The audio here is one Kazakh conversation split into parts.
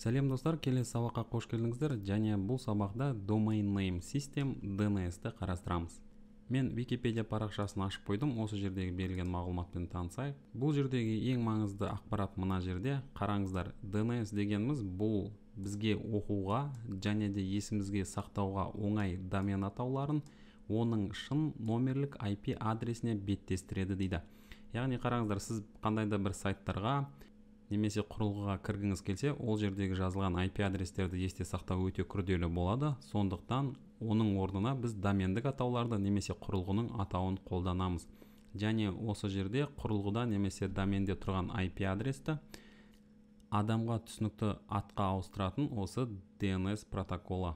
сәлем достар келесі сабаққа қош келдіңіздер және бұл сабақта domain name system dns-ті қарастырамыз мен википедия парақшасын ашып қойдым осы жердегі берілген мағлұматпен танысайық бұл жердегі ең маңызды ақпарат мына жерде қараңыздар dns дегеніміз бұл бізге оқуға және де есімізге сақтауға оңай домен атауларын оның шын номерлік IP адресіне беттестіреді дейді яғни қараңыздар сіз қандай да бір сайттарға немесе құрылғыға кіргіңіз келсе ол жердегі жазылған IP адрестерді есте сақтау өте күрделі болады сондықтан оның орнына біз домендік атауларды немесе құрылғының атауын қолданамыз және осы жерде құрылғыда немесе доменде тұрған IP адресті адамға түсінікті атқа ауыстыратын осы DNS протоколы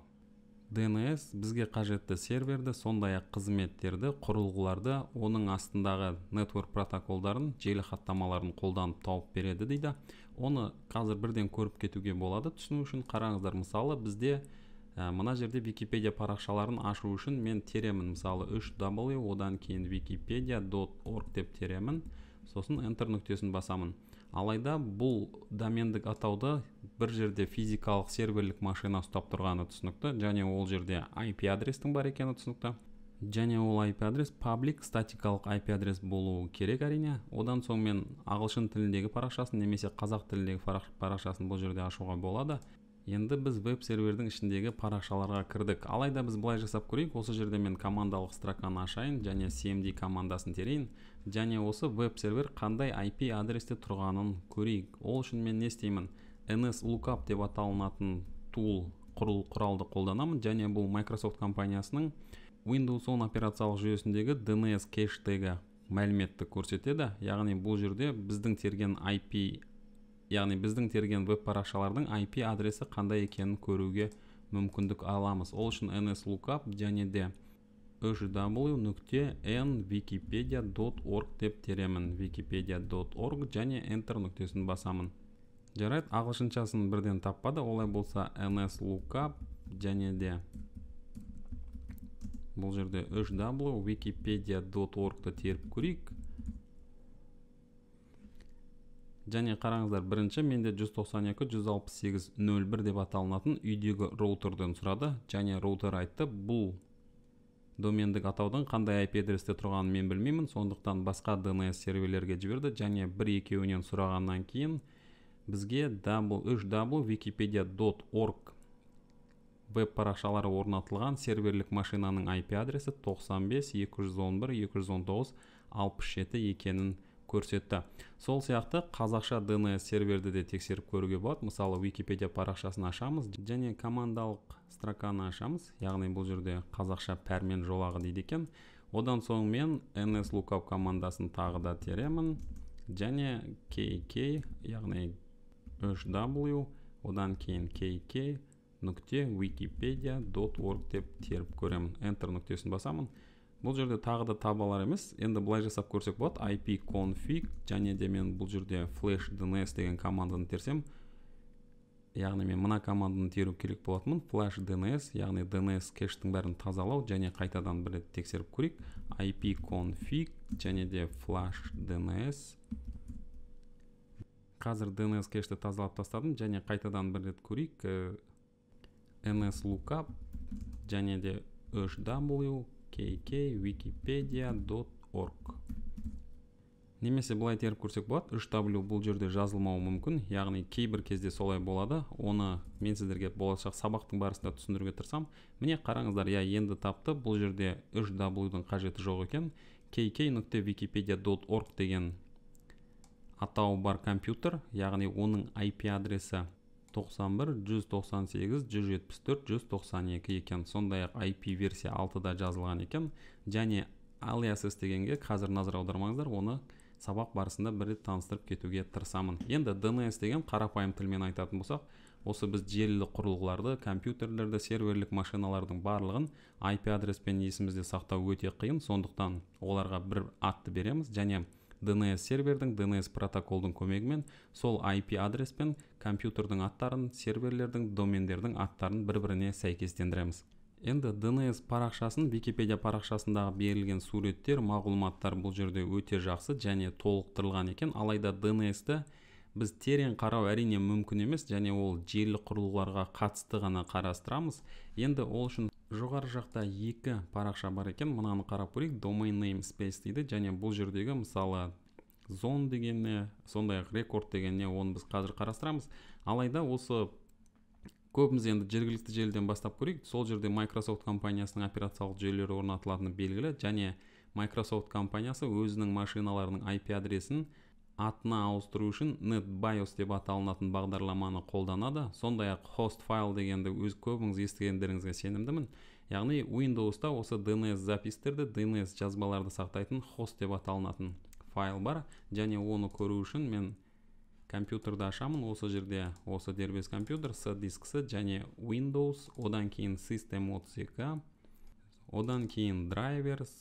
DNS бізге қажетті серверді сондай ақ қызметтерді құрылғыларды оның астындағы network протоколдарын желі хаттамаларын қолданып тауып береді дейді оны қазір бірден көріп кетуге болады түсіну үшін қараңыздар мысалы бізде ә, мына жерде википедия парақшаларын ашу үшін мен теремін мысалы 3w одан кейін википедия деп теремін сосын enter нүктесін басамын алайда бұл домендік атауды бір жерде физикалық серверлік машина ұстап тұрғаны түсінікті және ол жерде IP адрестің бар екені түсінікті және ол IP адрес паблик статикалық IP адрес болуы керек әрине одан соң мен ағылшын тіліндегі парақшасын немесе қазақ тіліндегі парақшасын бұл жерде ашуға болады енді біз веб сервердің ішіндегі парақшаларға кірдік алайда біз былай жасап көрейік осы жерде мен командалық строканы ашайын және cmd командасын терейін және осы веб сервер қандай IP адресте тұрғанын көрейік ол үшін мен не істеймін ns lookup деп аталынатын тул құрыл құралды қолданамын және бұл Microsoft компаниясының Windows 10 операциялық жүйесіндегі DNS кештегі мәліметті көрсетеді яғни бұл жерде біздің терген IP яғни біздің терген веб парақшалардың IP адресі қандай екенін көруге мүмкіндік аламыз ол үшін ns lookup және де www.nwikipedia.org деп теремін wikipedia.org және enter нүктесін басамын жарайды ағылшыншасын бірден таппады олай болса ns lookup және де бұл жерде www.wikipedia.org-ты теріп көрейік және қараңыздар бірінші менде 192.168.01 деп аталынатын үйдегі роутерден сұрады және роутер айтты бұл домендік атаудың қандай IP адресте тұрғанын мен білмеймін сондықтан басқа DNS серверлерге жіберді және бір екеуінен сұрағаннан кейін бізге www.wikipedia.org веб парақшалары орнатылған серверлік машинаның IP адресі 95 211 219 67 екенін көрсетті сол сияқты қазақша dns серверді де тексеріп көруге болады мысалы википедия парақшасын ашамыз және командалық строканы ашамыз яғни бұл жерде қазақша пәрмен жолағы дейді екен одан соң мен ns lookup командасын тағы да теремін және kk яғни үш одан кейін kk нүкте википедия деп теріп көремін enter нүктесін басамын бұл жерде тағы да табалар емес енді былай жасап көрсек болады IP config және де мен бұл жерде flash dns деген команданы терсем яғни мен мына команданы теру керек болатынмын flash dns яғни dns кештің бәрін тазалау және қайтадан бір рет тексеріп көрейік IP config және де flash dns қазір dns кешті тазалап тастадым және қайтадан бір рет көрейік ns э, lookup және де үш w kk.wikipedia.org немесе былай теріп көрсек болады үш w бұл жерде жазылмауы мүмкін яғни кейбір кезде солай болады оны мен сіздерге болашақ сабақтың барысында түсіндіруге тырысамын міне қараңыздар иә енді тапты бұл жерде үш w-дың қажеті жоқ екен kk нүкте википедия деген атауы бар компьютер яғни оның IP адресі 91 198 174 192 екен сондай ақ IP версия 6-да жазылған екен және алиасыз дегенге қазір назар аудармаңыздар оны сабақ барысында бір рет таныстырып кетуге тырысамын енді DNS деген қарапайым тілмен айтатын болсақ осы біз желілік құрылғыларды компьютерлерді серверлік машиналардың барлығын IP адреспен есімізде сақтау өте қиын сондықтан оларға бір атты береміз және DNS сервердің DNS протоколдың көмегімен сол IP адрес пен компьютердің аттарын серверлердің домендердің аттарын бір біріне сәйкестендіреміз енді DNS парақшасын Википедия парақшасындағы берілген суреттер мағлұматтар бұл жерде өте жақсы және толықтырылған екен алайда DNS-ті біз терең қарау әрине мүмкін емес және ол желі құрылғыларға қатысты ғана қарастырамыз енді ол үшін жоғары жақта екі парақша бар екен мынаны қарап көрейік domain name space дейді және бұл жердегі мысалы зон не сондай ақ рекорд не оны біз қазір қарастырамыз алайда осы көбіміз енді жергілікті желіден бастап көрейік сол жерде microsoft компаниясының операциялық жүйелері орнатылатыны белгілі және microsoft компаниясы өзінің машиналарының ip адресін атына ауыстыру үшін netbios деп аталынатын бағдарламаны қолданады сондай ақ хост файл дегенді өз көбіңіз естігендеріңізге сенімдімін яғни Windows'та осы DNS записьтерді DNS жазбаларды сақтайтын хост деп аталынатын файл бар және оны көру үшін мен компьютерді ашамын осы жерде осы дербес компьютер с дискісі және Windows одан кейін System 32 одан кейін Drivers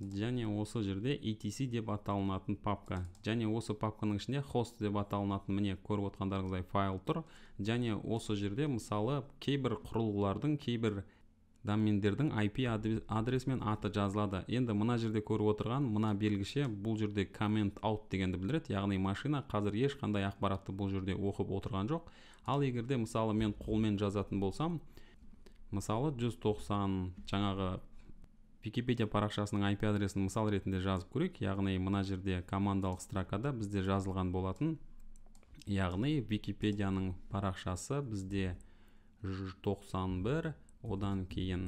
және осы жерде etc деп аталынатын папка және осы папканың ішінде host деп аталынатын міне көріп отырғандарыңыздай файл тұр және осы жерде мысалы кейбір құрылғылардың кейбір домендердің IP адрес мен аты жазылады енді мына жерде көріп отырған мына белгіше бұл жерде comment out дегенді білдіреді яғни машина қазір ешқандай ақпаратты бұл жерде оқып отырған жоқ ал егерде мысалы мен қолмен жазатын болсам мысалы 190 жаңағы Википедия парақшасының IP адресін мысал ретінде жазып көрейік яғни мына жерде командалық строкада бізде жазылған болатын яғни википедияның парақшасы бізде 191 одан кейін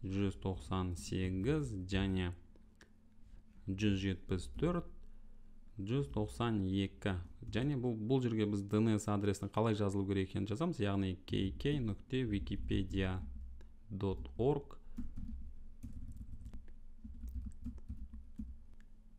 198 және 174 192 және бұл, бұл жерге біз DNS адресін қалай жазылу керек екенін жазамыз яғни kk.wikipedia.org нүкте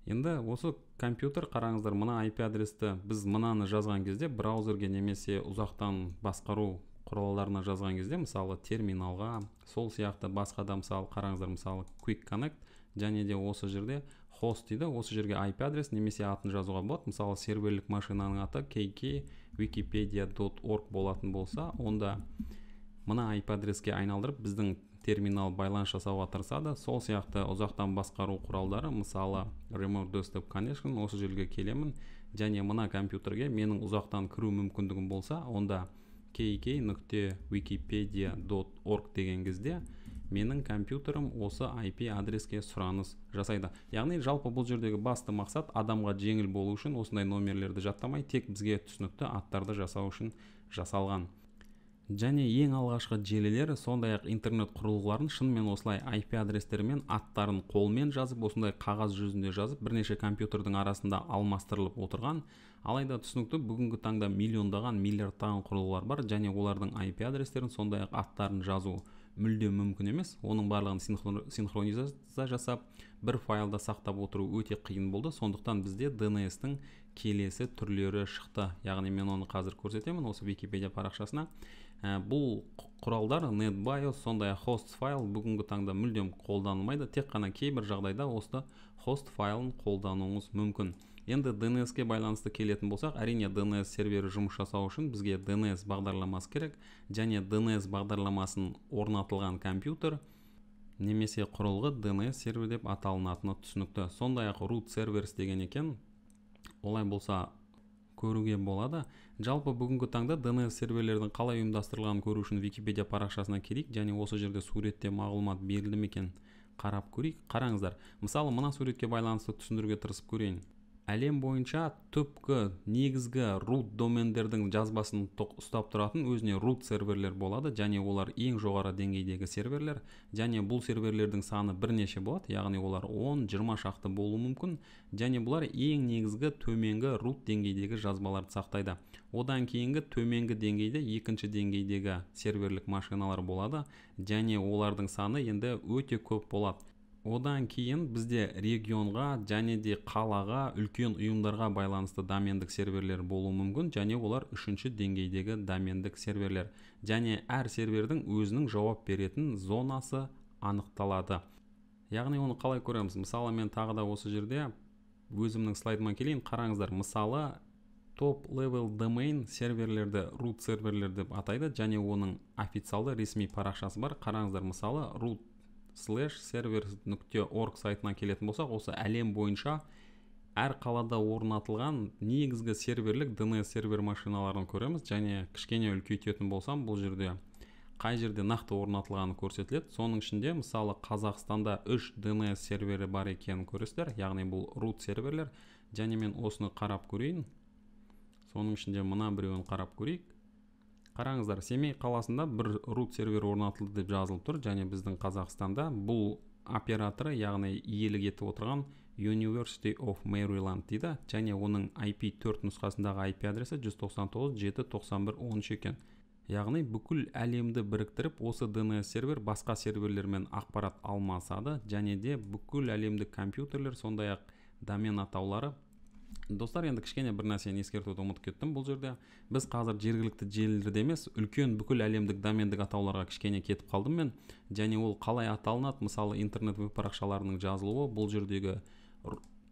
енді осы компьютер қараңыздар мына IP адресті біз мынаны жазған кезде браузерге немесе ұзақтан басқару құралдарына жазған кезде мысалы терминалға сол сияқты басқа да мысалы қараңыздар мысалы quick connect және де осы жерде хост дейді осы жерге IP адрес немесе атын жазуға болады мысалы серверлік машинаның аты kk wikipedia.org болатын болса онда мына IP адреске айналдырып біздің терминал байланыс жасауға тырысады сол сияқты ұзақтан басқару құралдары мысалы remote desktop connection осы жерге келемін және мына компьютерге менің ұзақтан кіру мүмкіндігім болса онда kk нүкте wikipedia org деген кезде менің компьютерім осы IP адреске сұраныс жасайды яғни жалпы бұл жердегі басты мақсат адамға жеңіл болу үшін осындай номерлерді жаттамай тек бізге түсінікті аттарды жасау үшін жасалған және ең алғашқы желілер сондай-ақ интернет құрылғыларын шынымен осылай IP адрестермен аттарын қолмен жазып осындай қағаз жүзінде жазып бірнеше компьютердің арасында алмастырылып отырған алайда түсінікті бүгінгі таңда миллиондаған миллиардтаған құрылғылар бар және олардың IP адрестерін сондай-ақ аттарын жазу мүлде мүмкін емес оның барлығын синхронизация жасап бір файлда сақтап отыру өте қиын болды сондықтан бізде DNS-тің келесі түрлері шықты яғни мен оны қазір көрсетемін осы википедия парақшасына Э, бұл құралдар NetBIOS, сондай-ақ хост файл бүгінгі таңда мүлдем қолданылмайды тек қана кейбір жағдайда осы хост файлын қолдануыңыз мүмкін енді DNS-ке байланысты келетін болсақ әрине DNS сервері жұмыс жасау үшін бізге DNS бағдарламасы керек және DNS бағдарламасын орнатылған компьютер немесе құрылғы DNS сервер деп аталынатыны түсінікті сондай-ақ root servers деген екен олай болса көруге болады жалпы бүгінгі таңда днс серверлердің қалай ұйымдастырылғанын көру үшін википедия парақшасына керек және осы жерде суретте мағлұмат берілді ме екен қарап көрейік қараңыздар мысалы мына суретке байланысты түсіндіруге тырысып көрейін әлем бойынша түпкі негізгі рут домендердің жазбасын ұстап тұратын өзіне root серверлер болады және олар ең жоғары деңгейдегі серверлер және бұл серверлердің саны бірнеше болады яғни олар 10-20 шақты болуы мүмкін және бұлар ең негізгі төменгі рут деңгейдегі жазбаларды сақтайды одан кейінгі төменгі деңгейде екінші деңгейдегі серверлік машиналар болады және олардың саны енді өте көп болады одан кейін бізде регионға және де қалаға үлкен ұйымдарға байланысты домендік серверлер болуы мүмкін және олар үшінші деңгейдегі домендік серверлер және әр сервердің өзінің жауап беретін зонасы анықталады яғни оны қалай көреміз мысалы мен тағы да осы жерде өзімнің слайдыма келейін қараңыздар мысалы топ level domain серверлерді root серверлер деп атайды және оның официалды ресми парақшасы бар қараңыздар мысалы root слэш сервер нүкте орг сайтына келетін болсақ осы әлем бойынша әр қалада орнатылған негізгі серверлік DNS сервер машиналарын көреміз және кішкене үлкейтетін болсам бұл жерде қай жерде нақты орнатылғаны көрсетіледі соның ішінде мысалы қазақстанда үш DNS сервері бар екенін көресіздер яғни бұл root серверлер және мен осыны қарап көрейін соның ішінде мына біреуін қарап көрейік қараңыздар семей қаласында бір рут сервер орнатылды деп жазылып тұр және біздің қазақстанда бұл операторы яғни иелік етіп отырған University of Maryland дейді және оның IP 4 нұсқасындағы IP адресі 199.7.91.13 екен яғни бүкіл әлемді біріктіріп осы DNS сервер басқа серверлермен ақпарат алмасады және де бүкіл әлемдік компьютерлер сондай ақ домен атаулары достар енді кішкене бір нәрсені ескертуді ұмытып кеттім бұл жерде біз қазір жергілікті желілерде емес үлкен бүкіл әлемдік домендік атауларға кішкене кетіп қалдым мен және ол қалай аталынады мысалы интернет веб парақшаларының жазылуы бұл жердегі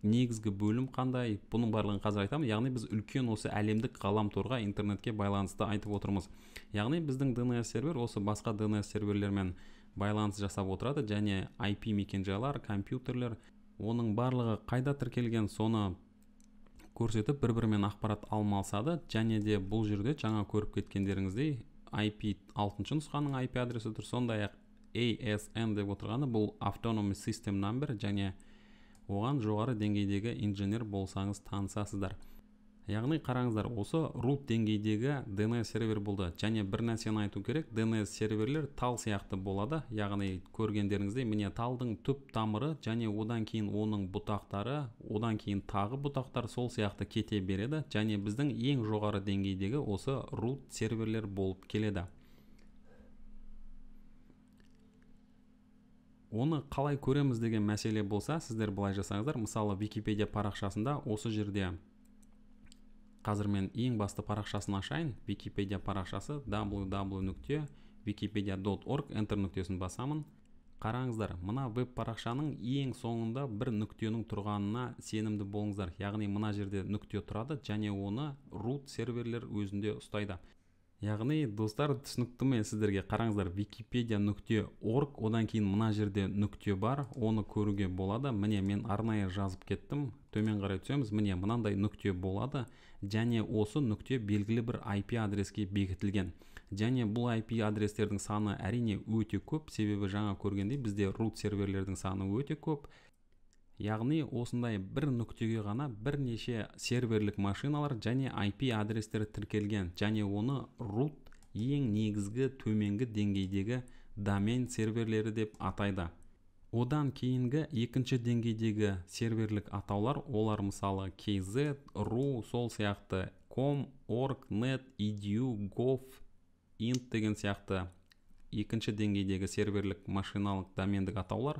негізгі бөлім қандай бұның барлығын қазір айтамын яғни біз үлкен осы әлемдік ғаламторға интернетке байланысты айтып отырмыз яғни біздің dns сервер осы басқа dns серверлермен байланыс жасап отырады және IP мекенжайлар компьютерлер оның барлығы қайда тіркелген соны көрсетіп бір бірімен ақпарат алмасады және де бұл жерде жаңа көріп кеткендеріңіздей IP алтыншы нұсқаның IP адресі тұр сондай ақ ASN деп отырғаны бұл Autonomous System Number және оған жоғары деңгейдегі инженер болсаңыз танысасыздар яғни қараңыздар осы root деңгейдегі DNS сервер болды және бір нәрсені айту керек DNS серверлер тал сияқты болады яғни көргендеріңіздей міне талдың түп тамыры және одан кейін оның бұтақтары одан кейін тағы бұтақтар сол сияқты кете береді және біздің ең жоғары деңгейдегі осы root серверлер болып келеді оны қалай көреміз деген мәселе болса сіздер былай жасаңыздар мысалы википедия парақшасында осы жерде қазір мен ең басты парақшасын ашайын википедия парақшасы www.wikipedia.org нүкте нүктесін басамын қараңыздар мына веб парақшаның ең соңында бір нүктенің тұрғанына сенімді болыңыздар яғни мына жерде нүкте тұрады және оны root серверлер өзінде ұстайды яғни достар түсінікті ме сіздерге қараңыздар википедия нүкте орг одан кейін мына жерде нүкте бар оны көруге болады міне мен арнайы жазып кеттім төмен қарай түсеміз міне мынандай нүкте болады және осы нүкте белгілі бір IP адреске бекітілген және бұл IP адрестердің саны әрине өте көп себебі жаңа көргендей бізде root серверлердің саны өте көп яғни осындай бір нүктеге ғана бірнеше серверлік машиналар және IP адрестер тіркелген және оны root ең негізгі төменгі деңгейдегі домен серверлері деп атайды одан кейінгі екінші деңгейдегі серверлік атаулар олар мысалы kz ru сол сияқты com org net edu gov int деген сияқты екінші деңгейдегі серверлік машиналық домендік атаулар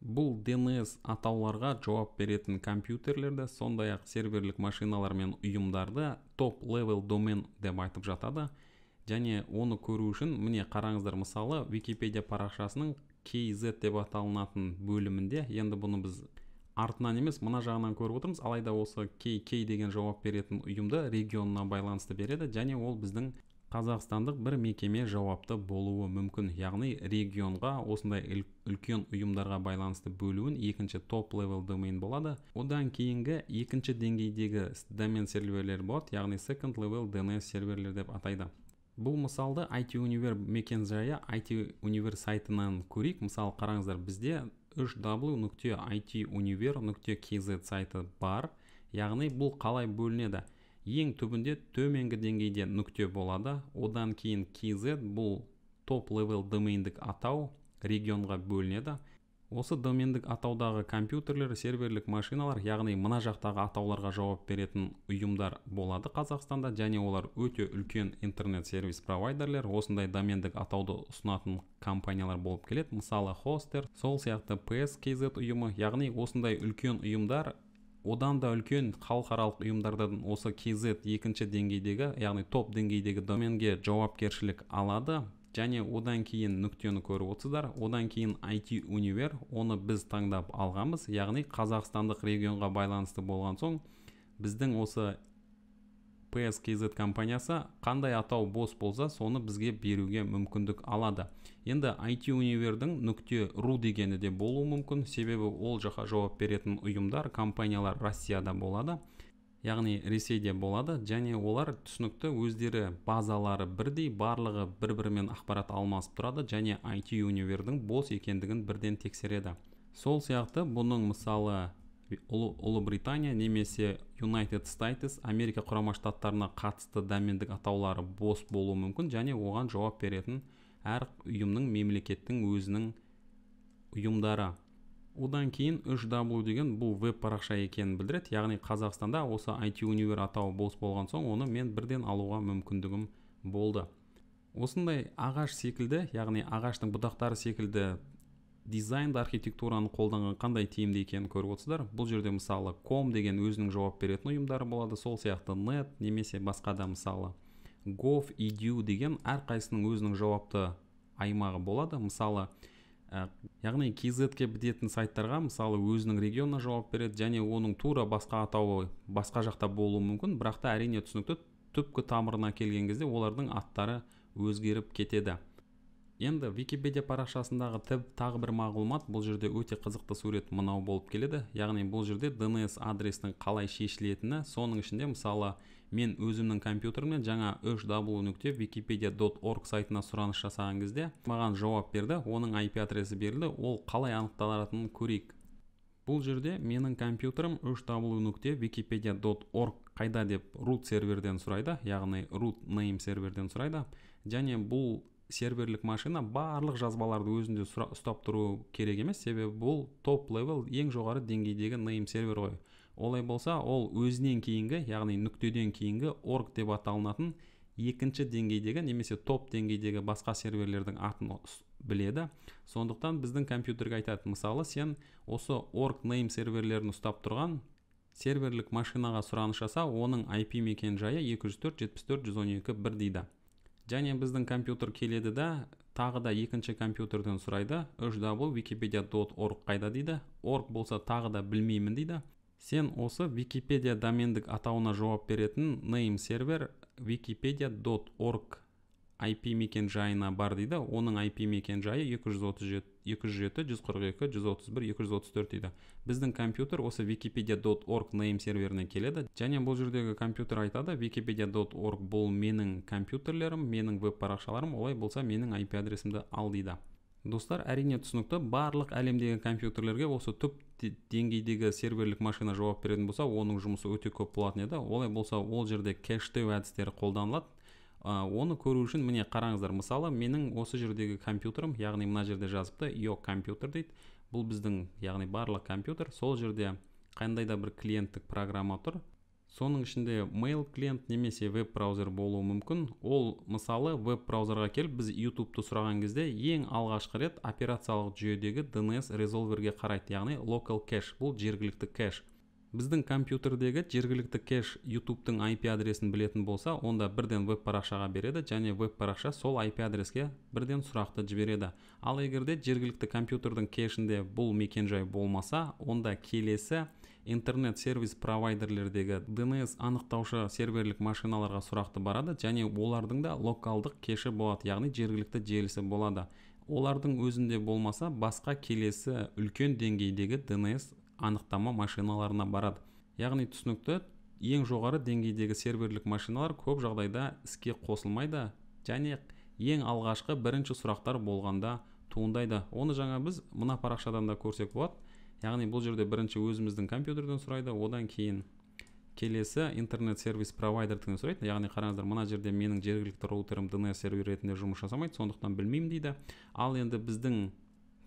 бұл DNS атауларға жауап беретін компьютерлерді сондай ақ серверлік машиналар мен ұйымдарды топ level домен деп айтып жатады және оны көру үшін міне қараңыздар мысалы википедия парақшасының kz деп аталынатын бөлімінде енді бұны біз артынан емес мына жағынан көріп отырмыз алайда осы kk деген жауап беретін ұйымды регионына байланысты береді және ол біздің қазақстандық бір мекеме жауапты болуы мүмкін яғни регионға осындай үлкен ұйымдарға байланысты бөлуін екінші топ левел домен болады одан кейінгі екінші деңгейдегі домен серверлер болады яғни second level DNS серверлер деп атайды бұл мысалды IT универ мекенжайы IT универ сайтынан көрейік мысалы қараңыздар бізде 3w нүкте IT универ нүкте kz сайты бар яғни бұл қалай бөлінеді ең түбінде төменгі деңгейде нүкте болады одан кейін kz бұл топ левел домейндік атау регионға бөлінеді осы домендік атаудағы компьютерлер серверлік машиналар яғни мына жақтағы атауларға жауап беретін ұйымдар болады қазақстанда және олар өте үлкен интернет сервис провайдерлер осындай домендік атауды ұсынатын компаниялар болып келеді мысалы хостер сол сияқты PS-KZ ұйымы яғни осындай үлкен ұйымдар одан да үлкен халықаралық ұйымдардан осы kz екінші деңгейдегі яғни топ деңгейдегі доменге жауапкершілік алады және одан кейін нүктені көріп отырсыздар одан кейін IT универ оны біз таңдап алғанбыз яғни қазақстандық регионға байланысты болған соң біздің осы PSKZ компаниясы қандай атау бос болса соны бізге беруге мүмкіндік алады енді IT универдің нүкте ру дегені де болуы мүмкін себебі ол жаққа жауап беретін ұйымдар компаниялар россияда болады яғни ресейде болады және олар түсінікті өздері базалары бірдей барлығы бір бірімен ақпарат алмасып тұрады және IT универдің бос екендігін бірден тексереді сол сияқты бұның мысалы ұлыбритания немесе United States Америка құрама штаттарына қатысты дәмендік атаулары бос болуы мүмкін және оған жауап беретін әр ұйымның мемлекеттің өзінің ұйымдары одан кейін 3w деген бұл веб парақша екенін білдіреді яғни қазақстанда осы IT универ атауы бос болған соң оны мен бірден алуға мүмкіндігім болды осындай ағаш секілді яғни ағаштың бұтақтары секілді дизайнды архитектураны қолданған қандай тиімді екенін көріп отырсыздар бұл жерде мысалы ком деген өзінің жауап беретін ұйымдары болады сол сияқты net немесе басқа да мысалы gov edu деген әрқайсысының өзінің жауапты аймағы болады мысалы Ә, яғни kz бітетін сайттарға мысалы өзінің регионына жауап береді және оның тура басқа атауы басқа жақта болуы мүмкін бірақ та әрине түсінікті түпкі тамырына келген кезде олардың аттары өзгеріп кетеді енді википедия парақшасындағы тіп тағы бір мағлұмат бұл жерде өте қызықты сурет мынау болып келеді яғни бұл жерде dns адресінің қалай шешілетіні соның ішінде мысалы мен өзімнің компьютерімнен жаңа үш дабл нүкте википедия сайтына сұраныс жасаған кезде маған жауап берді оның IP адресі берілді ол қалай анықталатынын көрейік бұл жерде менің компьютерім үш дабл нүкте википедия қайда деп root серверден сұрайды яғни root name серверден сұрайды және бұл серверлік машина барлық жазбаларды өзінде ұстап тұру керек емес себебі бұл топ левел ең жоғары деңгейдегі name сервер ғой олай болса ол өзінен кейінгі яғни нүктеден кейінгі орг деп аталынатын екінші деңгейдегі немесе топ деңгейдегі басқа серверлердің атын біледі сондықтан біздің компьютерге айтады мысалы сен осы орг name серверлерін ұстап тұрған серверлік машинаға сұраныс жаса оның IP мекенжайы жайы бір дейді және біздің компьютер келеді да тағы да екінші компьютерден сұрайды үш дот орг қайда дейді орг болса тағы да білмеймін дейді сен осы википедия домендік атауына жауап беретін name сервер wikipedia.org IP жайына бар дейді оның IP мекенжайы 237 207 142 131 234 дейді біздің компьютер осы wikipedia.org name серверіне келеді және бұл жердегі компьютер айтады wikipedia.org бұл менің компьютерлерім менің веб парақшаларым олай болса менің IP адресімді ал дейді достар әрине түсінікті барлық әлемдегі компьютерлерге осы түп деңгейдегі серверлік машина жауап беретін болса оның жұмысы өте көп болатын еді олай болса ол жерде кэштеу әдістері қолданылады ә, оны көру үшін міне қараңыздар мысалы менің осы жердегі компьютерім яғни мына жерде жазыпты йо компьютер дейді бұл біздің яғни барлық компьютер сол жерде қандай да бір клиенттік программа тұр соның ішінде mail клиент немесе веб браузер болуы мүмкін ол мысалы веб браузерға келіп біз ютубты сұраған кезде ең алғашқы рет операциялық жүйедегі DNS резолверге қарайды яғни local Cache, бұл жергілікті кэш біздің компьютердегі жергілікті кэш YouTube-тың IP адресін білетін болса онда бірден веб парақшаға береді және веб парақша сол IP адреске бірден сұрақты жібереді ал егерде жергілікті компьютердің кэшінде бұл мекенжай болмаса онда келесі интернет-сервис провайдерлердегі DNS анықтаушы серверлік машиналарға сұрақты барады және олардың да локалдық кеші болады яғни жергілікті желісі болады олардың өзінде болмаса басқа келесі үлкен деңгейдегі DNS анықтама машиналарына барады яғни түсінікті ең жоғары деңгейдегі серверлік машиналар көп жағдайда іске қосылмайды және ең алғашқы бірінші сұрақтар болғанда туындайды оны жаңа біз мына парақшадан да көрсек болады яғни бұл жерде бірінші өзіміздің компьютерден сұрайды одан кейін келесі интернет сервис провайдерден сұрайды яғни қараңыздар мына жерде менің жергілікті роутерім DNS сервер ретінде жұмыс жасамайды сондықтан білмеймін дейді ал енді біздің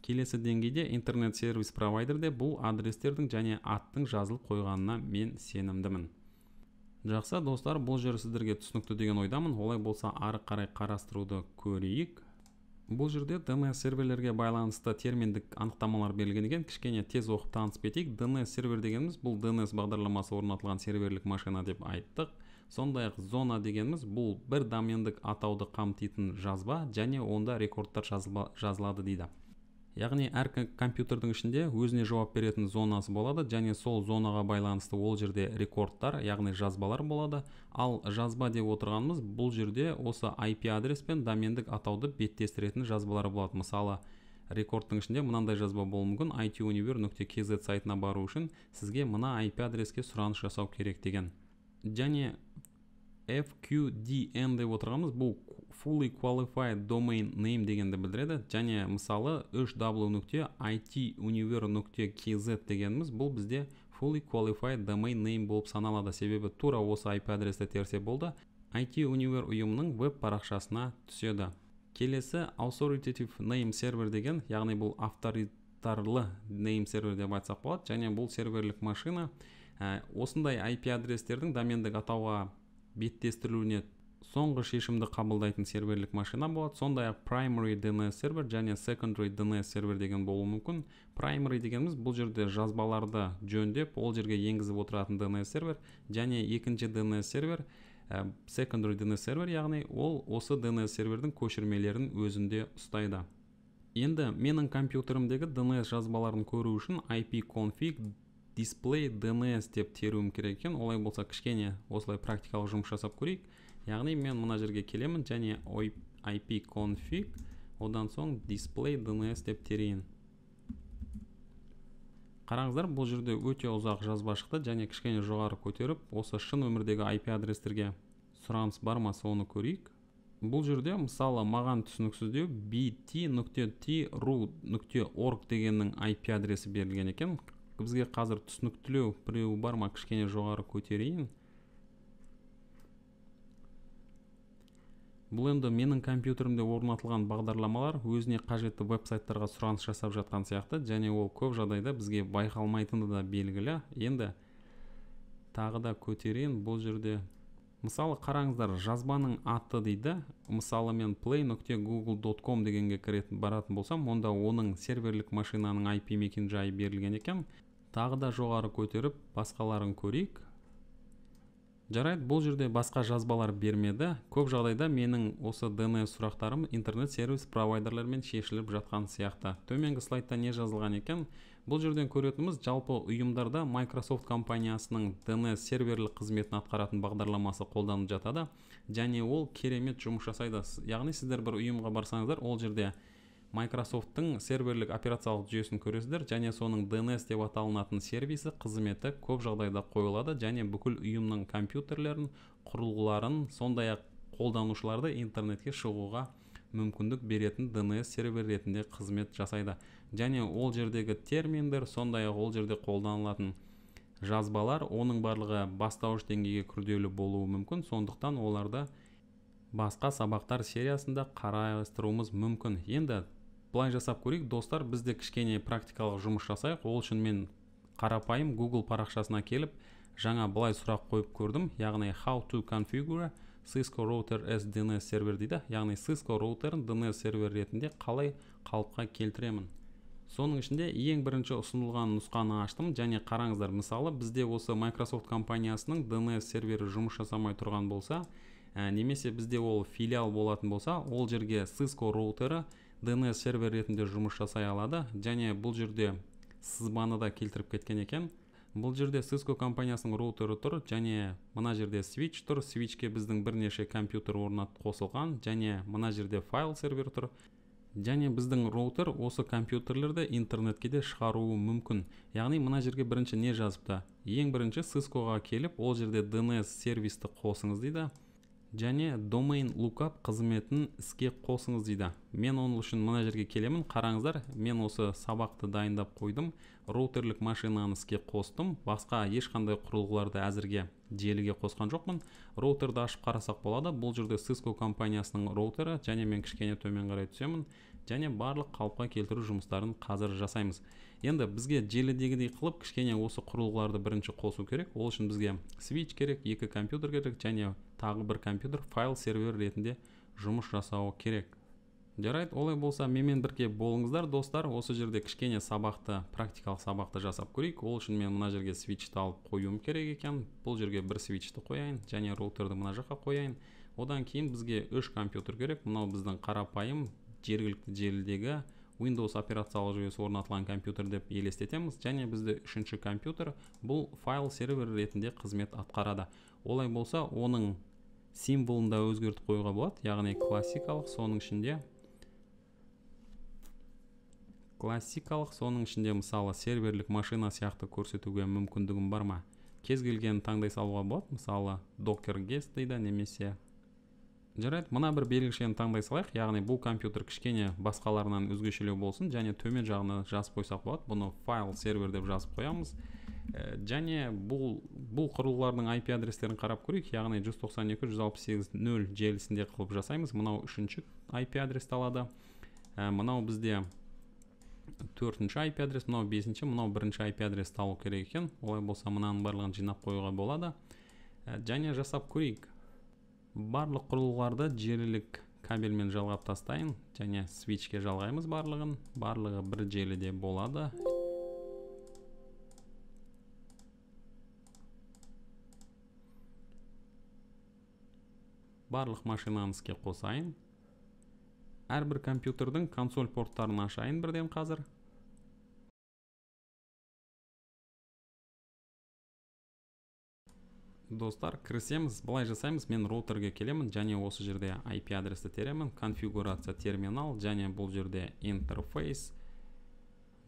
келесі деңгейде интернет сервис провайдерде бұл адрестердің және аттың жазылып қойғанына мен сенімдімін жақсы достар бұл жер сіздерге түсінікті деген ойдамын олай болса ары қарай қарастыруды көрейік бұл жерде DNS серверлерге байланысты терминдік анықтамалар берілген екен кішкене тез оқып танысып кетейік DNS сервер дегеніміз бұл DNS бағдарламасы орнатылған серверлік машина деп айттық сондай ақ зона дегеніміз бұл бір домендік атауды қамтитын жазба және онда рекордтар жазылады дейді яғни әр компьютердің ішінде өзіне жауап беретін зонасы болады және сол зонаға байланысты ол жерде рекордтар яғни жазбалар болады ал жазба деп отырғанымыз бұл жерде осы IP адрес пен домендік атауды беттестіретін жазбалар болады мысалы рекордтың ішінде мынандай жазба болуы мүмкін ituniver нүкте kz сайтына бару үшін сізге мына IP адреске сұраныс жасау керек деген және fqdn деп отырғанымыз бұл fully qualified domain name дегенді білдіреді және мысалы 3w нүкте it kz дегеніміз бұл бізде fully qualified domain name болып саналады себебі тура осы IP адресті терсе болды IT Univer ұйымының веб парақшасына түседі келесі authoritative name server деген яғни бұл авторитарлы name server деп айтсақ болады және бұл серверлік машина ә, осындай IP адрестердің домендік атауға беттестірілуіне соңғы шешімді қабылдайтын серверлік машина болады сондай ақ primary DNS сервер және secondary DNS сервер деген болуы мүмкін primary дегеніміз бұл жерде жазбаларды жөндеп ол жерге енгізіп отыратын DNS сервер және екінші DNS сервер ә, secondary DNS сервер яғни ол осы DNS сервердің көшірмелерін өзінде ұстайды енді менің компьютерімдегі DNS жазбаларын көру үшін ipconfig дисплей dns деп теруім керек екен олай болса кішкене осылай практикалық жұмыс жасап көрейік яғни мен мына жерге келемін және IP config одан соң дисплей dns деп терейін қараңыздар бұл жерде өте ұзақ жазба шықты және кішкене жоғары көтеріп осы шын өмірдегі IP адрестерге сұраныс бар ма соны көрейік бұл жерде мысалы маған түсініксіздеу bt нүкте t нүкте дегеннің IP адресі берілген екен бізге қазір түсініктілеу біреу бар ма кішкене жоғары көтерейін бұл енді менің компьютерімде орнатылған бағдарламалар өзіне қажетті веб-сайттарға сұраныс жасап жатқан сияқты және ол көп жағдайда бізге байқалмайтыны да белгілі енді тағы да көтерейін бұл жерде мысалы қараңыздар жазбаның аты дейді мысалы мен play дегенге кіретін баратын болсам онда оның серверлік машинаның IP мекенжайы берілген екен тағы да жоғары көтеріп басқаларын көрейік жарайды бұл жерде басқа жазбалар бермеді көп жағдайда менің осы dns э сұрақтарым интернет сервис провайдерлермен шешіліп жатқан сияқты төменгі слайдта не жазылған екен бұл жерден көретініміз жалпы ұйымдарда microsoft компаниясының dns э серверлік қызметін атқаратын бағдарламасы қолданып жатады және ол керемет жұмыс жасайды яғни сіздер бір ұйымға барсаңыздар ол жерде Microsoft-тың серверлік операциялық жүйесін көресіздер және соның DNS деп аталынатын сервисі қызметі көп жағдайда қойылады және бүкіл ұйымның компьютерлерін құрылғыларын сондай ақ қолданушыларды интернетке шығуға мүмкіндік беретін DNS сервер ретінде қызмет жасайды және ол жердегі терминдер сондай ақ ол жерде қолданылатын жазбалар оның барлығы бастауыш деңгейге күрделі болуы мүмкін сондықтан оларды басқа сабақтар сериясында қарастыруымыз мүмкін енді былай жасап көрейік достар бізде кішкене практикалық жұмыс жасайық ол үшін мен қарапайым google парақшасына келіп жаңа былай сұрақ қойып көрдім яғни how to configure cisco router as dns сервер дейді яғни cisco роутерін dns сервер ретінде қалай қалыпқа келтіремін соның ішінде ең бірінші ұсынылған нұсқаны аштым және қараңыздар мысалы бізде осы microsoft компаниясының dns сервері жұмыс жасамай тұрған болса ә, немесе бізде ол филиал болатын болса ол жерге cisco роутері DNS сервер ретінде жұмыс жасай алады және бұл жерде сызбаны да келтіріп кеткен екен бұл жерде Cisco компаниясының роутері тұр және мына жерде switch тұр Switchке біздің бірнеше компьютер орнат қосылған және мына жерде файл сервер тұр және біздің роутер осы компьютерлерді интернетке де шығаруы мүмкін яғни мына жерге бірінші не жазыпты ең бірінші cisco келіп ол жерде DNS сервисті қосыңыз дейді және domain lookup қызметін іске қосыңыз дейді мен оның үшін мына жерге келемін қараңыздар мен осы сабақты дайындап қойдым роутерлік машинаны іске қостым басқа ешқандай құрылғыларды әзірге желіге қосқан жоқпын роутерді ашып қарасақ болады бұл жерде cisco компаниясының роутері және мен кішкене төмен қарай түсемін және барлық қалыпқа келтіру жұмыстарын қазір жасаймыз енді бізге желідегідей қылып кішкене осы құрылғыларды бірінші қосу керек ол үшін бізге свич керек екі компьютер керек және тағы бір компьютер файл сервер ретінде жұмыс жасауы керек жарайды олай болса менімен бірге болыңыздар достар осы жерде кішкене сабақты практикалық сабақты жасап көрейік ол үшін мен мына жерге свичті алып қоюым керек екен бұл жерге бір свичті қояйын және роутерді мына жаққа қояйын одан кейін бізге үш компьютер керек мынау біздің қарапайым жергілікті желідегі Windows операциялық жүйесі орнатылған компьютер деп елестетеміз және бізде үшінші компьютер бұл файл сервер ретінде қызмет атқарады олай болса оның символын да өзгертіп қоюға болады яғни классикалық соның ішінде классикалық соның ішінде мысалы серверлік машина сияқты көрсетуге мүмкіндігім бар ма кез келгенін таңдай салуға болады мысалы докер guest дейді немесе жарайды мына бір белгішені таңдай салайық яғни бұл компьютер кішкене басқаларынан өзгешелеу болсын және төмен жағына жазып қойсақ болады бұны файл сервер деп жазып қоямыз ә, және бұл бұл құрылғылардың IP адрестерін қарап көрейік яғни 192.168.0 желісінде қылып жасаймыз мынау үшінші IP адресті алады ә, мынау бізде төртінші IP адрес мынау бесінші мынау бірінші IP адресті алу керек екен олай болса мынаның барлығын жинап қоюға болады э, және жасап көрейік барлық құрылғыларды желілік кабельмен жалғап тастайын және свичке жалғаймыз барлығын барлығы бір желіде болады барлық машинаны іске қосайын әрбір компьютердің консоль порттарын ашайын бірден қазір достар кірісеміз былай жасаймыз мен роутерге келемін және осы жерде IP адресті теремін конфигурация терминал және бұл жерде интерфейс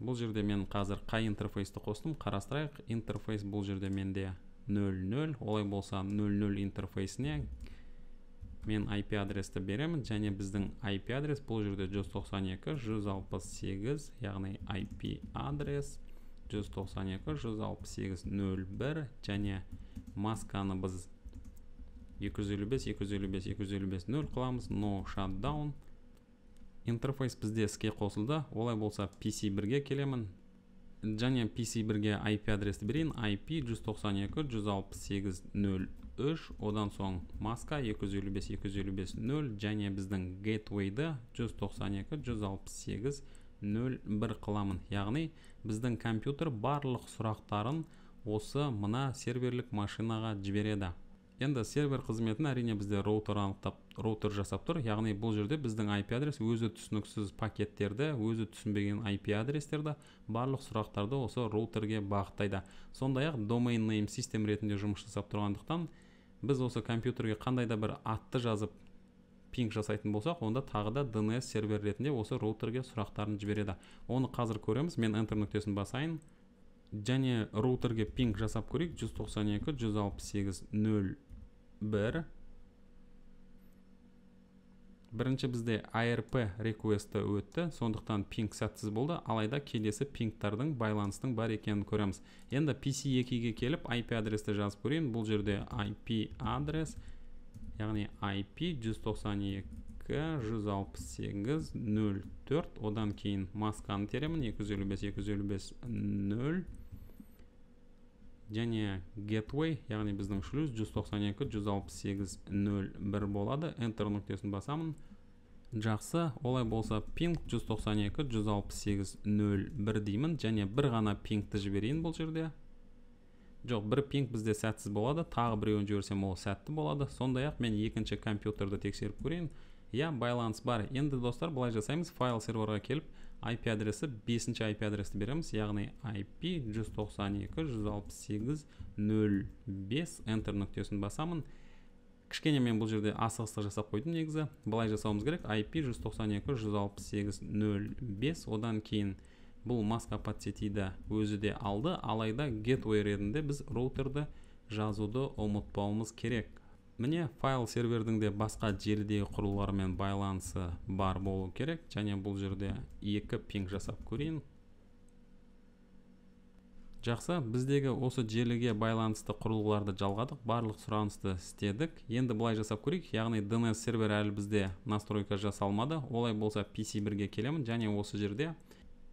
бұл жерде мен қазір қай интерфейсті қостым қарастырайық интерфейс бұл жерде менде 00 олай болса 00 интерфейсіне мен IP адресті беремін және біздің IP адрес бұл жерде 192 168 яғни IP адрес 192 168 01 және масканы біз 255 255 255 0 қыламыз no shutdown интерфейс бізде іске қосылды олай болса pc 1-ге келемін және pc 1-ге ip адресті берейін ip 192 168 03 одан соң маска 255 255 0 және біздің gateway-ді 192 168 01 қыламын яғни біздің компьютер барлық сұрақтарын осы мына серверлік машинаға жібереді енді сервер қызметін әрине бізде роутер анықтап роутер жасап тұр яғни бұл жерде біздің IP адрес өзі түсініксіз пакеттерді өзі түсінбеген IP адрестерді барлық сұрақтарды осы роутерге бағыттайды сондай ақ domain name систем ретінде жұмыс жасап тұрғандықтан біз осы компьютерге қандай да бір атты жазып пинг жасайтын болсақ онда тағы да DNS сервер ретінде осы роутерге сұрақтарын жібереді оны қазір көреміз мен enter нүктесін басайын және роутерге пинг жасап көрейік 192.168.0.1 бірінші бізде ARP реквесті өтті сондықтан пинг сәтсіз болды алайда келесі пингтардың байланыстың бар екенін көреміз енді PC2-ге келіп IP адресті жазып көрейін бұл жерде IP адрес яғни IP 192.168.0.4 одан кейін масканы теремін 255.255.0 және gateway яғни біздің шлюз 192.168.0.1 болады enter нүктесін басамын жақсы олай болса пинг 192.168.0.1 деймін және бір ғана пингті жіберейін бұл жерде жоқ бір пинг бізде сәтсіз болады тағы біреуін жіберсем ол сәтті болады сондай ақ мен екінші компьютерді тексеріп көрейін иә байланыс бар енді достар былай жасаймыз файл серверға келіп IP адресі 5 бесінші IP адресті береміз яғни IP 192.168.0.5 enter нүктесін басамын кішкене мен бұл жерде асығыстық жасап қойдым негізі былай жасауымыз керек IP 192.168.0.5 одан кейін бұл маска подсетиді өзі де алды алайда gateway ретінде біз роутерді жазуды ұмытпауымыз керек міне файл сервердің де басқа желідегі құрылғылармен байланысы бар болу керек және бұл жерде екі пинг жасап көрейін жақсы біздегі осы желіге байланысты құрылғыларды жалғадық барлық сұранысты істедік енді былай жасап көрейік яғни DNS сервер әлі бізде настройка жасалмады олай болса PC бірге келемін және осы жерде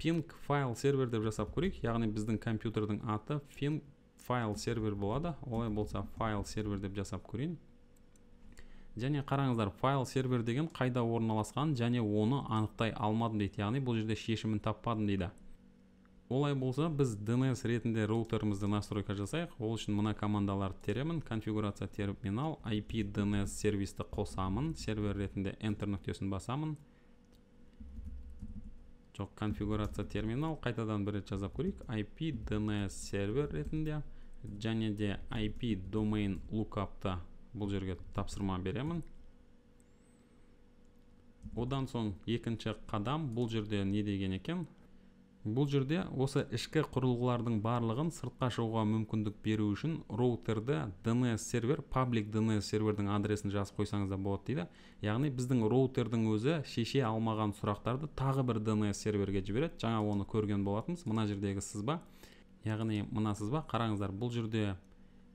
ping файл сервер деп жасап көрейік яғни біздің компьютердің аты ping файл сервер болады олай болса файл сервер деп жасап көрейін және қараңыздар файл сервер деген қайда орналасқан және оны анықтай алмадым дейді яғни бұл жерде шешімін таппадым дейді олай болса біз DNS ретінде роутерімізді настройка жасайық ол үшін мына командаларды теремін конфигурация терминал IP DNS сервисті қосамын сервер ретінде enter нүктесін басамын жоқ конфигурация терминал қайтадан бір рет жазап көрейік IP DNS сервер ретінде және де IP domain lookup бұл жерге тапсырма беремін одан соң екінші қадам бұл жерде не деген екен бұл жерде осы ішкі құрылғылардың барлығын сыртқа шығуға мүмкіндік беру үшін роутерді DNS сервер паблик DNS сервердің адресін жазып қойсаңыз да болады дейді яғни біздің роутердің өзі шеше алмаған сұрақтарды тағы бір DNS серверге жібереді жаңа оны көрген болатынбыз мына жердегі сызба яғни мына сызба қараңыздар бұл жерде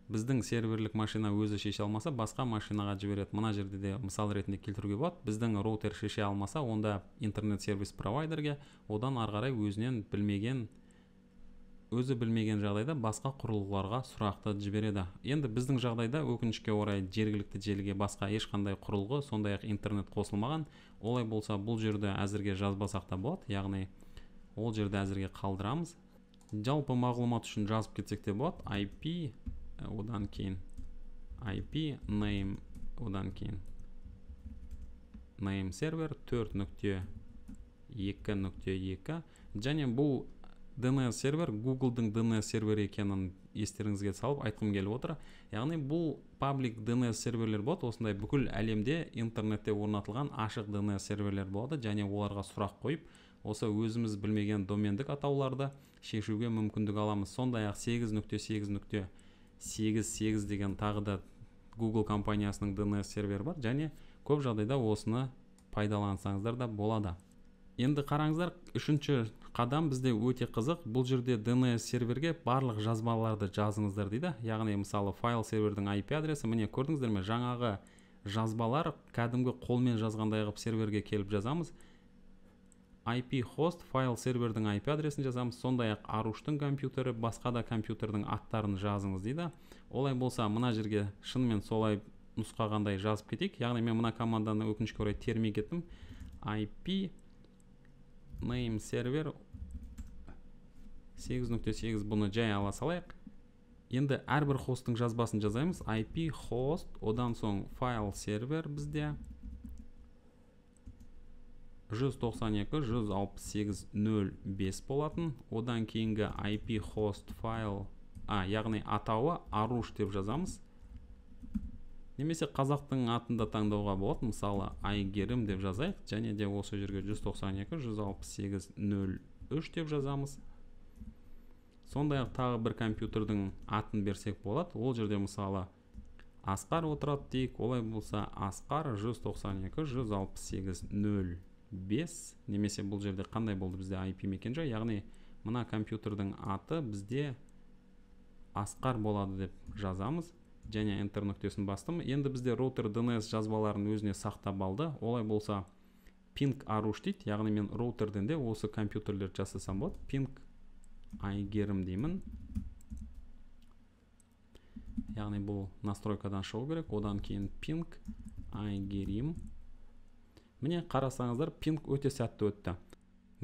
біздің серверлік машина өзі шеше алмаса басқа машинаға жібереді мына жерде де мысал ретінде келтіруге болады біздің роутер шеше алмаса онда интернет сервис провайдерге одан ары қарай өзінен білмеген өзі білмеген жағдайда басқа құрылғыларға сұрақты жібереді енді біздің жағдайда өкінішке орай жергілікті желіге басқа ешқандай құрылғы сондай ақ интернет қосылмаған олай болса бұл жерді әзірге жазбасақ та болады яғни ол жерді әзірге қалдырамыз жалпы мағлұмат үшін жазып кетсек те болады IP одан кейін IP name одан кейін name сервер 4.2.2. және бұл DNS сервер Google-дың DNS сервері екенін естеріңізге салып айтқым келіп отыр яғни бұл паблик DNS серверлер болады осындай бүкіл әлемде интернетте орнатылған ашық DNS серверлер болады және оларға сұрақ қойып осы өзіміз білмеген домендік атауларды шешуге мүмкіндік аламыз сондай ақ 8.8.8 сегіз сегіз деген тағы да google компаниясының dns сервері бар және көп жағдайда осыны пайдалансаңыздар да болады енді қараңыздар үшінші қадам бізде өте қызық бұл жерде dns серверге барлық жазбаларды жазыңыздар дейді яғни мысалы файл сервердің IP адресі міне көрдіңіздер ме жаңағы жазбалар кәдімгі қолмен жазғандай қылып серверге келіп жазамыз IP хост файл сервердің IP адресін жазамыз сондай-ақ аруштың компьютері басқа да компьютердің аттарын жазыңыз дейді олай болса мына жерге шынымен солай нұсқағандай жазып кетейік яғни мен мына команданы өкінішке орай термей кеттім IP name server 8.8 бұны жай ала салайық енді әрбір хосттың жазбасын жазаймыз IP host одан соң файл сервер бізде 192.168.0.5 болатын одан кейінгі IP host файл а, яғни атауы аруш деп жазамыз немесе қазақтың атын да таңдауға болады мысалы айгерім деп жазайық және де осы жерге 192.168.0.3 деп жазамыз сондай ақ тағы бір компьютердің атын берсек болады ол жерде мысалы асқар отырады дейік олай болса асқар 192 бес немесе бұл жерде қандай болды бізде IP мекенжай яғни мына компьютердің аты бізде асқар болады деп жазамыз және enter нүктесін бастым енді бізде роутер DNS жазбаларын өзіне сақтап алды олай болса ping аруш дейді яғни мен роутерден де осы компьютерлерді жасасам болады ping айгерім деймін яғни бұл настройкадан шығу керек одан кейін ping айгерім міне қарасаңыздар пинг өте сәтті өтті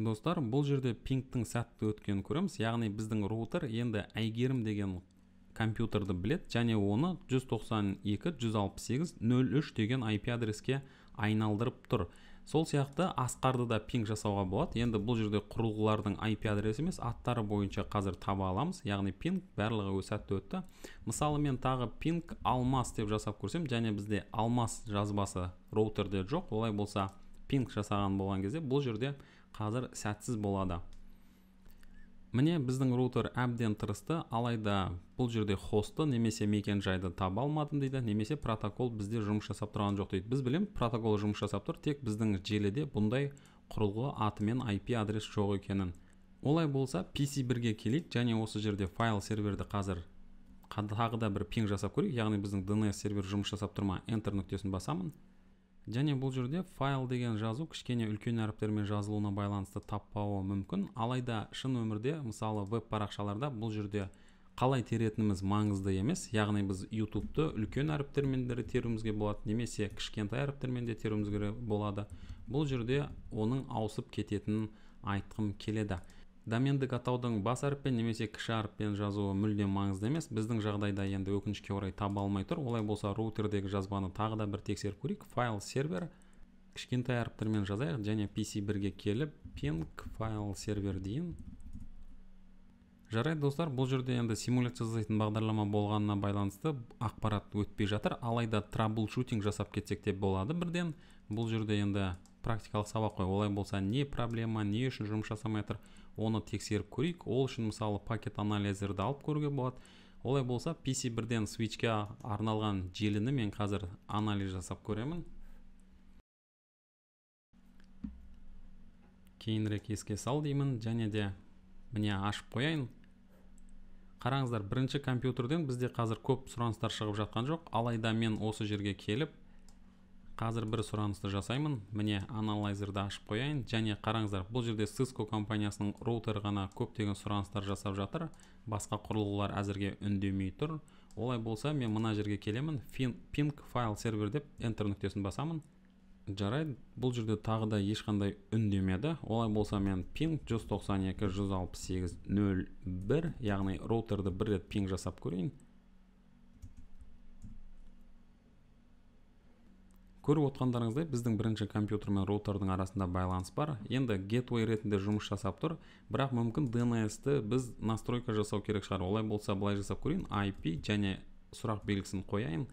достар бұл жерде пингтің сәтті өткенін көреміз яғни біздің роутер енді әйгерім деген компьютерді білет және оны 192.168.0.3 деген IP адреске айналдырып тұр сол сияқты асқарды да пинг жасауға болады енді бұл жерде құрылғылардың IP адресі емес аттары бойынша қазір таба аламыз яғни пинг барлығы өз сәтті өтті мысалы мен тағы пинг алмас деп жасап көрсем және бізде алмас жазбасы роутерде жоқ олай болса пинг жасаған болған кезде бұл жерде қазір сәтсіз болады міне біздің роутер әбден тырысты алайда бұл жерде хостты немесе жайды таба алмадым дейді немесе протокол бізде жұмыс жасап тұрған жоқ дейді біз білем протокол жұмыс жасап тұр тек біздің желіде бұндай құрылғы атымен IP адрес жоқ екенін олай болса PC бірге келейік және осы жерде файл серверді қазір тағы да бір пинг жасап көрейік яғни біздің DNS сервер жұмыс жасап тұр ма enter нүктесін басамын және бұл жерде файл деген жазу кішкене үлкен әріптермен жазылуына байланысты таппауы мүмкін алайда шын өмірде мысалы веб парақшаларда бұл жерде қалай теретініміз маңызды емес яғни біз ютубты үлкен әріптермен де теруімізге болады немесе кішкентай әріптермен де теруімізге болады бұл жерде оның ауысып кететінін айтқым келеді домендік атаудың бас әріппен немесе кіші әріппен жазуы мүлдем маңызды емес біздің жағдайда енді өкінішке орай таба алмай тұр олай болса роутердегі жазбаны тағы да бір тексеріп көрейік файл сервер кішкентай әріптермен жазайық және pc бірге келіп ping файл сервер дейін жарайды достар бұл жерде енді симуляция жасайтын бағдарлама болғанына байланысты ақпарат өтпей жатыр алайда трабл шутинг жасап кетсек те болады бірден бұл жерде енді практикалық сабақ қой олай болса не проблема не үшін жұмыс жасамай жатыр оны тексеріп көрейік ол үшін мысалы пакет анализерді алып көруге болады олай болса pc бірден свичке арналған желіні мен қазір анализ жасап көремін кейінірек еске сал деймін және де міне ашып қояйын қараңыздар бірінші компьютерден бізде қазір көп сұраныстар шығып жатқан жоқ алайда мен осы жерге келіп қазір бір сұранысты жасаймын міне аналайзерді ашып қояйын және қараңыздар бұл жерде cisco компаниясының роутер ғана көптеген сұраныстар жасап жатыр басқа құрылғылар әзірге үндемей тұр олай болса мен мына жерге келемін ping файл сервер деп enter нүктесін басамын жарайды бұл жерде тағы да ешқандай үндемеді олай болса мен ping 192.168.01, яғни роутерді бір рет ping жасап көрейін көріп отқандарыңыздай біздің бірінші компьютер мен роутердің арасында байланыс бар енді gateway ретінде жұмыс жасап тұр бірақ мүмкін DNS-ті біз настройка жасау керек шығар олай болса былай жасап көрейін IP және сұрақ белгісін қояйын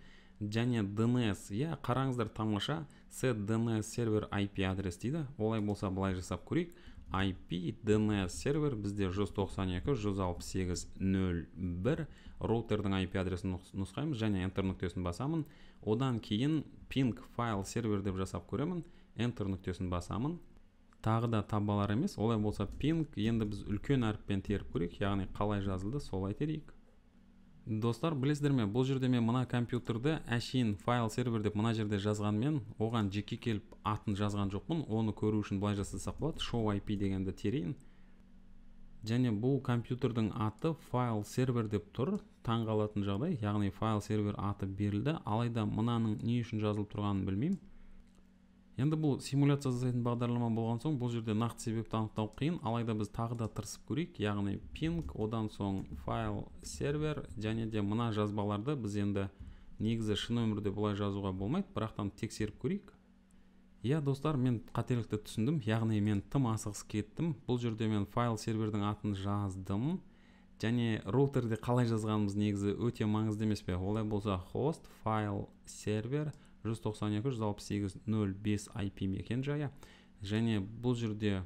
және DNS иә қараңыздар тамаша set DNS сервер IP адрес дейді олай болса былай жасап көрейік IP DNS сервер бізде 192.168.0.1 роутердің IP адресін нұсқаймыз және enter нүктесін басамын одан кейін ping файл сервер деп жасап көремін enter нүктесін басамын тағы да табалар емес олай болса ping енді біз үлкен әріппен теріп көрейік яғни қалай жазылды солай терейік достар білесіздер ме бұл жерде мен мына компьютерді әшейін файл сервер деп мына жерде жазғанмен оған жеке келіп атын жазған жоқпын оны көру үшін былай жасасақ болады show ip дегенді терейін және бұл компьютердің аты файл сервер деп тұр таңғалатын жағдай яғни файл сервер аты берілді алайда мынаның не үшін жазылып тұрғанын білмеймін енді бұл симуляция жасайтын бағдарлама болған соң бұл жерде нақты себепті анықтау қиын алайда біз тағы да тырысып көрейік яғни пинг, одан соң файл сервер және де мына жазбаларды біз енді негізі шын өмірде бұлай жазуға болмайды бірақтан тексеріп көрейік иә достар мен қателікті түсіндім яғни мен тым асығыс кеттім бұл жерде мен файл сервердің атын жаздым және роутерде қалай жазғанымыз негізі өте маңызды емес пе олай болса хост файл сервер 192.168.0.5 IP мекен мекенжайы және бұл жерде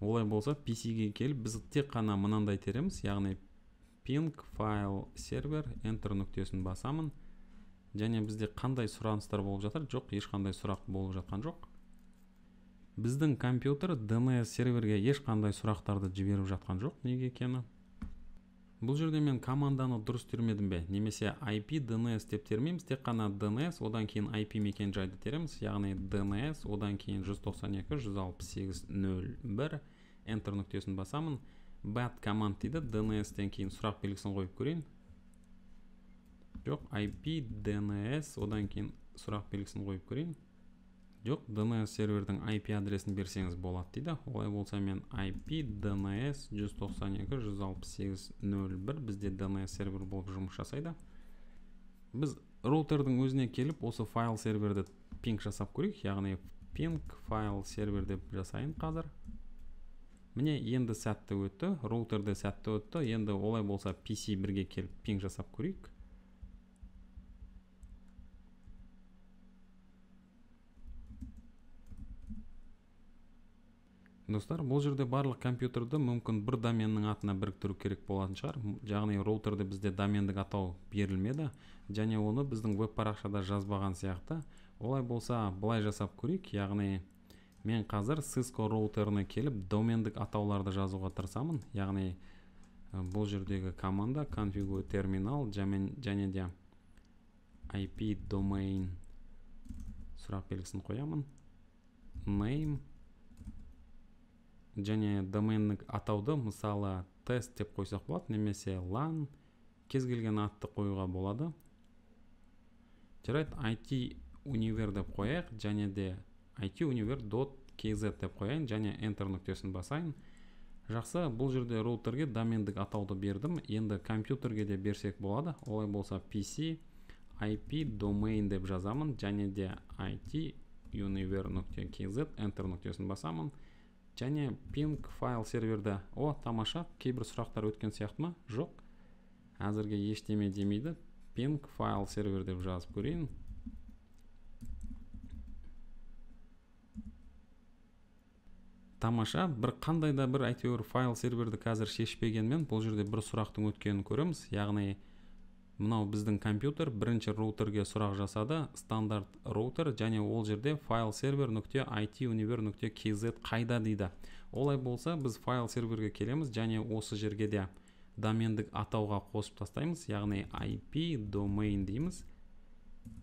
олай болса PC-ге келіп біз тек қана мынандай тереміз яғни ping файл сервер enter нүктесін басамын және бізде қандай сұраныстар болып жатыр жоқ ешқандай сұрақ болып жатқан жоқ біздің компьютер DNS серверге ешқандай сұрақтарды жіберіп жатқан жоқ неге екені бұл жерде мен команданы дұрыс термедім бе немесе IP DNS деп термейміз тек қана DNS одан кейін IP жайды тереміз яғни DNS одан кейін 192.168.0.1 enter нүктесін басамын Bad команд дейді DNS-тен кейін сұрақ белгісін қойып көрейін жоқ IP DNS одан кейін сұрақ белгісін қойып көрейін жоқ DNS сервердің IP адресін берсеңіз болады дейді олай болса мен IP DNS 192.168.0.1 бізде DNS сервер болып жұмыс жасайды біз роутердің өзіне келіп осы файл серверді пинг жасап көрейік яғни пинг файл сервер деп жасайын қазір міне енді сәтті өтті роутерде сәтті өтті енді олай болса PC бірге келіп пинг жасап көрейік достар бұл жерде барлық компьютерді мүмкін бір доменнің атына біріктіру керек болатын шығар яғни роутерде бізде домендік атау берілмеді және оны біздің веб парақшада жазбаған сияқты олай болса былай жасап көрейік яғни мен қазір cisco роутеріне келіп домендік атауларды жазуға тырысамын яғни бұл жердегі команда конфигу терминал және де IP domain сұрақ белгісін қоямын name және доменник атауды мысалы тест деп қойсақ болады немесе лан кез келген атты қоюға болады жарайды IT универ деп қояйық және де IT универ dot kz деп қояйын және enter нүктесін басайын жақсы бұл жерде роутерге домендік атауды бердім енді компьютерге де берсек болады олай болса pc ip domain деп жазамын және де it универ нүкте kz enter нүктесін басамын және ping файл серверді о тамаша кейбір сұрақтар өткен сияқты ма жоқ әзірге ештеме демейді ping файл сервер деп жазып көрейін тамаша бір қандай да бір әйтеуір файл серверді қазір шешпегенмен бұл жерде бір сұрақтың өткенін көреміз яғни мынау біздің компьютер бірінші роутерге сұрақ жасады стандарт роутер және ол жерде файл сервер нүкте IT универ нүкте kz қайда дейді олай болса біз файл серверге келеміз және осы жерге де домендік атауға қосып тастаймыз яғни IP domain дейміз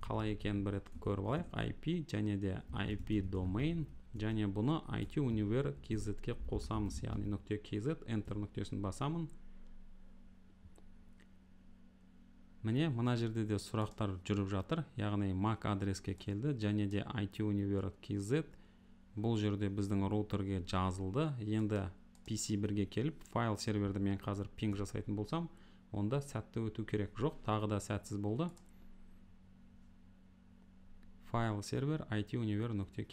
қалай екенін бір рет көріп алайық IP және де IP domain және бұны IT универ kz қосамыз яғни нүкте kz enter нүктесін басамын міне мына жерде де сұрақтар жүріп жатыр яғни mac адреске келді және де IT kz бұл жерде біздің роутерге жазылды енді pc бірге келіп файл серверді мен қазір пинг жасайтын болсам онда сәтті өту керек жоқ тағы да сәтсіз болды файл сервер IT универ нүкте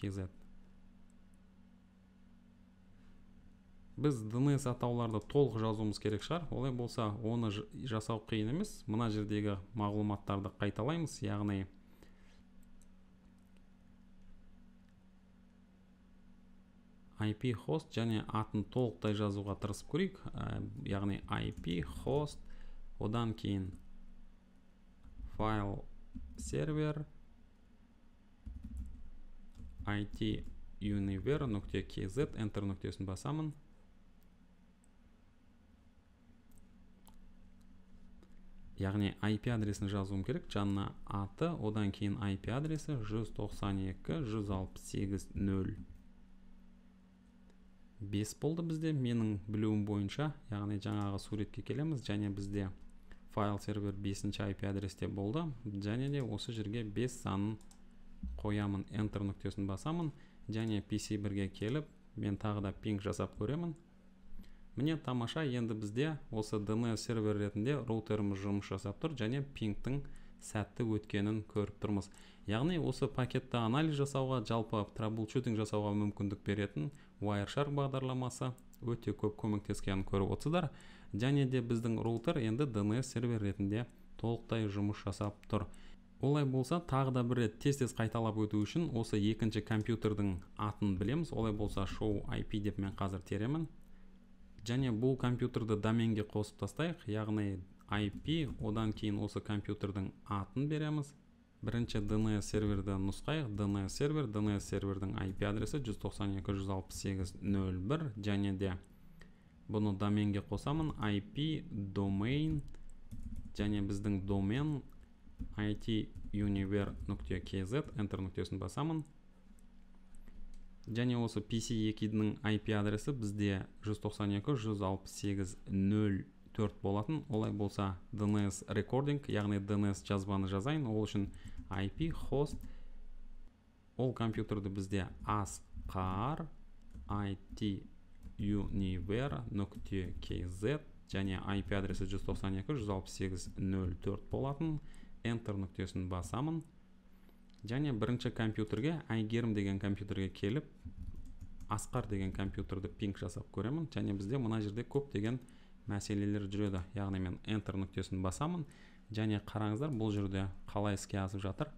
біз dns атауларды толық жазуымыз керек шығар олай болса оны жасау қиын емес мына жердегі мағлұматтарды қайталаймыз яғни IP хост және атын толықтай жазуға тырысып көрейік ә, яғни IP хост одан кейін файл сервер IT univer нүкте kz enter нүктесін басамын яғни IP адресін жазуым керек жанына аты одан кейін IP адресі 192.168.0 бес болды бізде менің білуім бойынша яғни жаңағы суретке келеміз және бізде файл сервер 5 IP адресте болды және де осы жерге 5 санын қоямын enter нүктесін басамын және pc бірге келіп мен тағы да пинг жасап көремін міне тамаша енді бізде осы DNS сервер ретінде роутеріміз жұмыс жасап тұр және пингтің сәтті өткенін көріп тұрмыз яғни осы пакетті анализ жасауға жалпы траблшутинг жасауға мүмкіндік беретін wireshark бағдарламасы өте көп көмектескенін көріп отырсыздар және де біздің роутер енді DNS сервер ретінде толықтай жұмыс жасап тұр олай болса тағы да бір рет тез тез қайталап өту үшін осы екінші компьютердің атын білеміз олай болса шоу IP деп мен қазір теремін және бұл компьютерді доменге қосып тастайық яғни IP одан кейін осы компьютердің атын береміз бірінші DNS серверді нұсқайық DNS сервер DNS сервердің IP адресі 192.168.0.1 және де бұны доменге қосамын IP domain және біздің домен ituniver.kz enter нүктесін басамын және осы pc дінің IP адресі бізде 192.168.0.4 болатын олай болса DNS recording, яғни DNS жазбаны жазайын ол үшін IP host. ол компьютерді бізде асқар IT нүкте kz және IP адресі 192.168.0.4 болатын enter нүктесін басамын және бірінші компьютерге айгерім деген компьютерге келіп асқар деген компьютерді пинг жасап көремін және бізде мына жерде көп деген мәселелер жүреді яғни мен enter нүктесін басамын және қараңыздар бұл жерде қалай іске асып жатыр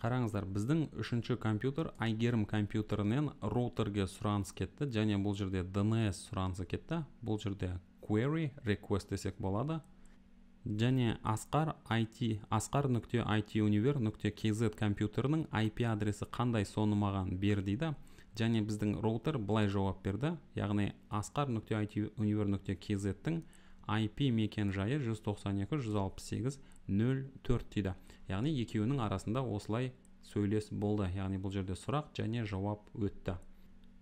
қараңыздар біздің үшінші компьютер айгерім компьютерінен роутерге сұраныс кетті және бұл жерде DNS сұранысы кетті бұл жерде query request десек болады және асқар IT асқар нүкте IT универ нүкте kz компьютерінің IP адресі қандай соны маған бер дейді және біздің роутер былай жауап берді яғни асқар нүкте IT универ нүкте kz IP мекен жайы 192.168.0.4 дейді яғни екеуінің арасында осылай сөйлес болды яғни бұл жерде сұрақ және жауап өтті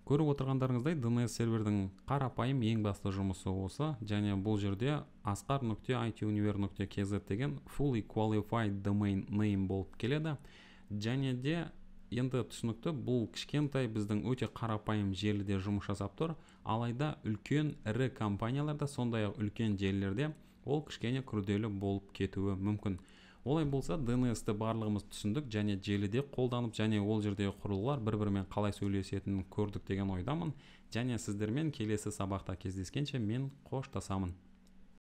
көріп отырғандарыңыздай DNS сервердің қарапайым ең басты жұмысы осы және бұл жерде асқар нүкте айтuniver нүкте kz деген fully qualified domain name болып келеді және де енді түсінікті бұл кішкентай біздің өте қарапайым желіде жұмыс жасап тұр алайда үлкен ірі компанияларда сондай ақ үлкен желілерде ол кішкене күрделі болып кетуі мүмкін олай болса днс ті барлығымыз түсіндік және желіде қолданып және ол жердегі құрылғылар бір бірімен қалай сөйлесетінін көрдік деген ойдамын және сіздермен келесі сабақта кездескенше мен қоштасамын